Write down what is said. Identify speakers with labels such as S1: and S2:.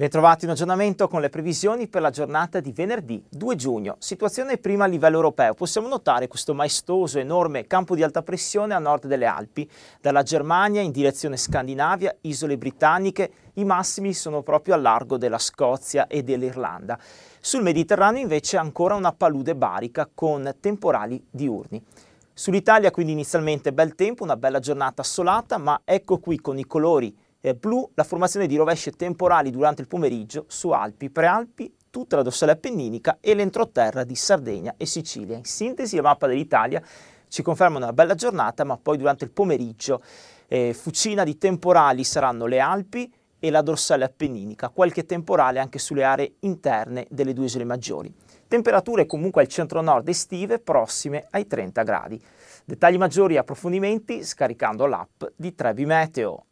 S1: Bentrovati in aggiornamento con le previsioni per la giornata di venerdì 2 giugno. Situazione prima a livello europeo. Possiamo notare questo maestoso, enorme campo di alta pressione a nord delle Alpi, dalla Germania in direzione Scandinavia, isole britanniche, i massimi sono proprio a largo della Scozia e dell'Irlanda. Sul Mediterraneo invece ancora una palude barica con temporali diurni. Sull'Italia quindi inizialmente bel tempo, una bella giornata assolata, ma ecco qui con i colori eh, blu la formazione di rovesce temporali durante il pomeriggio su Alpi, Prealpi, tutta la dorsale appenninica e l'entroterra di Sardegna e Sicilia. In sintesi la mappa dell'Italia ci conferma una bella giornata, ma poi durante il pomeriggio eh, fucina di temporali saranno le Alpi e la dorsale appenninica, qualche temporale anche sulle aree interne delle due isole maggiori. Temperature comunque al centro-nord estive prossime ai 30 gradi. Dettagli maggiori e approfondimenti scaricando l'app di Trebi Meteo.